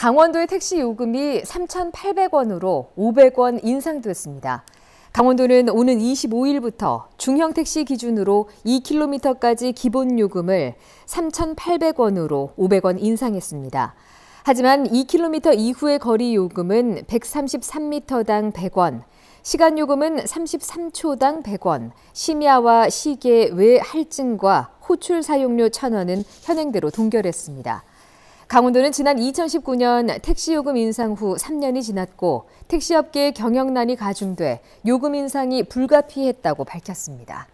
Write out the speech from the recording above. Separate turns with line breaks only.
강원도의 택시 요금이 3,800원으로 500원 인상됐습니다. 강원도는 오는 25일부터 중형 택시 기준으로 2km까지 기본 요금을 3,800원으로 500원 인상했습니다. 하지만 2km 이후의 거리 요금은 133m당 100원, 시간 요금은 33초당 100원, 심야와 시계 외 할증과 호출 사용료 1,000원은 현행대로 동결했습니다. 강원도는 지난 2019년 택시요금 인상 후 3년이 지났고 택시업계의 경영난이 가중돼 요금 인상이 불가피했다고 밝혔습니다.